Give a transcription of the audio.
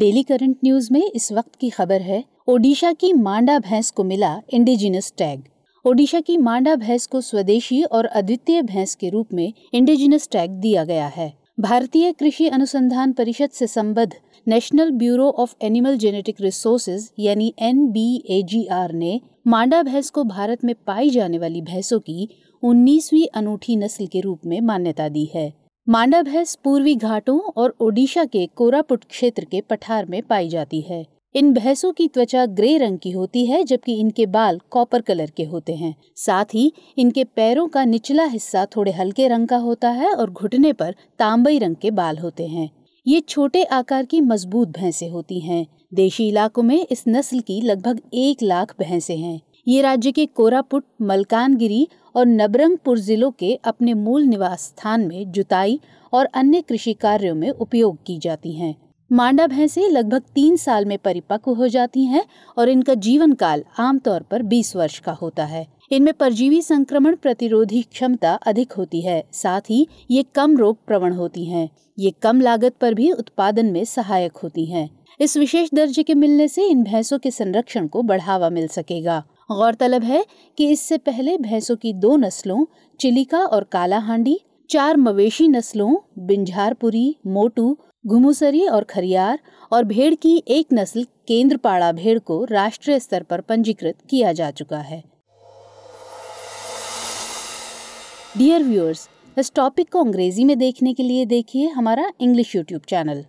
daily current news में इस वक्त की खबर है ओडिशा की मांडा भैंस को मिला इंडिजिनस टैग ओडिशा की मांडा भैंस को स्वदेशी और अद्वितीय भैंस के रूप में इंडिजिनस टैग दिया गया है भारतीय कृषि अनुसंधान परिषद से संबद्ध national bureau of animal genetic resources यानी एन ने मांडा भैंस को भारत में पाई जाने वाली भैंसों की 19वीं अनूठी नस्ल के रूप में मान्यता दी है मांडा भैंस पूर्वी घाटों और ओडिशा के कोरापुट क्षेत्र के पठार में पाई जाती है इन भैंसों की त्वचा ग्रे रंग की होती है जबकि इनके बाल कॉपर कलर के होते हैं साथ ही इनके पैरों का निचला हिस्सा थोड़े हल्के रंग का होता है और घुटने पर तांबई रंग के बाल होते हैं ये छोटे आकार की मजबूत भैंसे होती हैं देशी इलाकों में इस नस्ल की लगभग एक लाख भैंसे हैं ये राज्य के कोरापुट मलकानगिरी और नबरंगपुर जिलों के अपने मूल निवास स्थान में जुताई और अन्य कृषि कार्यों में उपयोग की जाती हैं मांडा भैंसें लगभग तीन साल में परिपक्व हो जाती हैं और इनका जीवन काल आमतौर पर 20 वर्ष का होता है इनमें परजीवी संक्रमण प्रतिरोधी क्षमता अधिक होती है साथ ही ये कम रोग प्रवण होती हैं ये कम लागत पर भी उत्पादन में सहायक होती हैं इस विशेष दर्जे के मिलने से इन भैंसों के संरक्षण को बढ़ावा मिल सकेगा गौरतलब है कि इससे पहले भैंसों की दो नस्लों चिलिका और काला हांडी चार मवेशी नस्लों बिंझारपुरी मोटू घुमुसरी और खरियार और भेड़ की एक नस्ल केंद्रपाड़ा भेड़ को राष्ट्रीय स्तर पर पंजीकृत किया जा चुका है डियर व्यूअर्स इस टॉपिक को अंग्रेजी में देखने के लिए देखिए हमारा इंग्लिश यूट्यूब चैनल